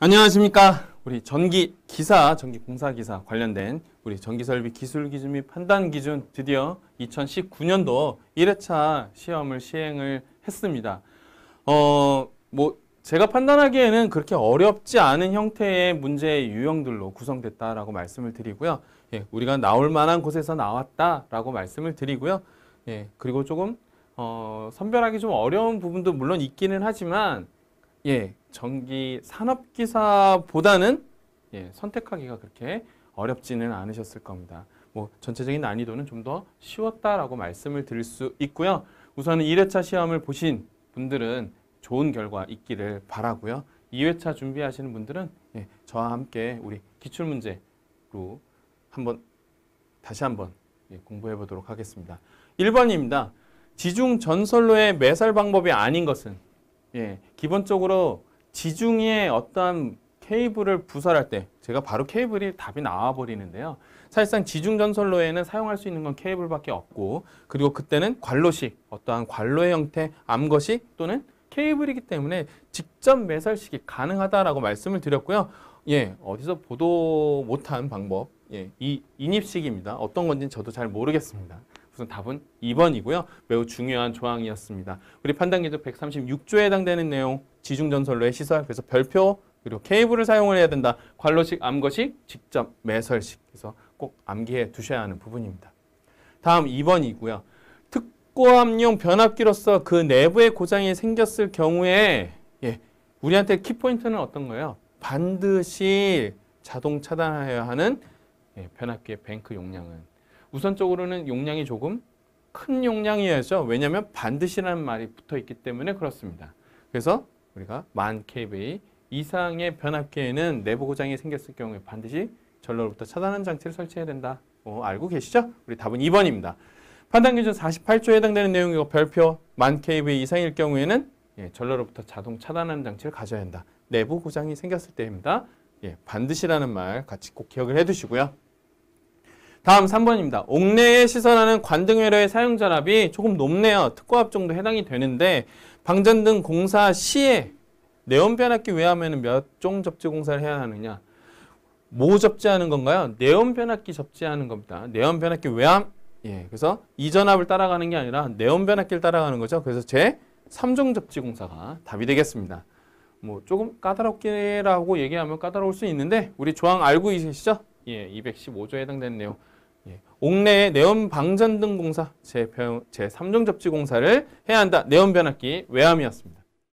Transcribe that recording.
안녕하십니까. 우리 전기 기사, 전기 공사 기사 관련된 우리 전기 설비 기술 기준 및 판단 기준 드디어 2019년도 1회차 시험을 시행을 했습니다. 어, 뭐 제가 판단하기에는 그렇게 어렵지 않은 형태의 문제의 유형들로 구성됐다라고 말씀을 드리고요. 예, 우리가 나올 만한 곳에서 나왔다라고 말씀을 드리고요. 예, 그리고 조금 어, 선별하기 좀 어려운 부분도 물론 있기는 하지만 예, 전기 산업기사보다는 예, 선택하기가 그렇게 어렵지는 않으셨을 겁니다. 뭐 전체적인 난이도는 좀 더 쉬웠다라고 말씀을 드릴 수 있고요. 우선 1회차 시험을 보신 분들은 좋은 결과 있기를 바라고요. 2회차 준비하시는 분들은 예, 저와 함께 우리 기출문제로 한번 다시 한번 예, 공부해 보도록 하겠습니다. 1번입니다. 지중 전설로의 매설 방법이 아닌 것은 예, 기본적으로 지중해 어떤 케이블을 부설할 때 제가 바로 케이블이 답이 나와버리는데요. 사실상 지중전설로에는 사용할 수 있는 건 케이블밖에 없고 그리고 그때는 관로식 어떠한 관로의 형태, 암거식 또는 케이블이기 때문에 직접 매설식이 가능하다라고 말씀을 드렸고요. 예, 어디서 보도 못한 방법, 예, 이 인입식입니다. 어떤 건지 저도 잘 모르겠습니다. 그래 답은 2번이고요. 매우 중요한 조항이었습니다. 우리 판단 계적 136조에 해당되는 내용 지중전설로의 시설 그래서 별표 그리고 케이블을 사용을 해야 된다. 관로식, 암거식, 직접 매설식. 그래서 꼭 암기해 두셔야 하는 부분입니다. 다음 2번이고요. 특고압용 변압기로서 그 내부에 고장이 생겼을 경우에 예, 우리한테 키포인트는 어떤 거예요? 반드시 자동 차단하여야 하는 예, 변압기의 뱅크 용량은 우선적으로는 용량이 조금 큰 용량이어야죠. 왜냐하면 반드시라는 말이 붙어 있기 때문에 그렇습니다. 그래서 우리가 만 kV 이상의 변압기에는 내부 고장이 생겼을 경우에 반드시 전로로부터 차단하는 장치를 설치해야 된다. 어, 알고 계시죠? 우리 답은 2번입니다. 판단 기준 48조에 해당되는 내용이고 별표 만 kV 이상일 경우에는 예, 전로로부터 자동 차단하는 장치를 가져야 된다 내부 고장이 생겼을 때입니다. 예, 반드시라는 말 같이 꼭 기억을 해두시고요. 다음 3번입니다. 옥내에 시설하는 관등회로의 사용전압이 조금 높네요. 특고압 정도 해당이 되는데 방전등 공사 시에 내연 변압기 외하면 몇종 접지 공사를 해야 하느냐. 뭐 접지하는 건가요? 내연 변압기 접지하는 겁니다. 내연 변압기 외함. 예, 그래서 이전압을 따라가는 게 아니라 내연 변압기를 따라가는 거죠. 그래서 제 3종 접지 공사가 답이 되겠습니다. 뭐 조금 까다롭게라고 얘기하면 까다로울 수 있는데 우리 조항 알고 계시죠? 예, 215조에 해당되는 내용. 예, 옥내에 내연 방전 등 공사 제3종 접지 공사를 해야 한다. 내연 변압기 외함이었습니다.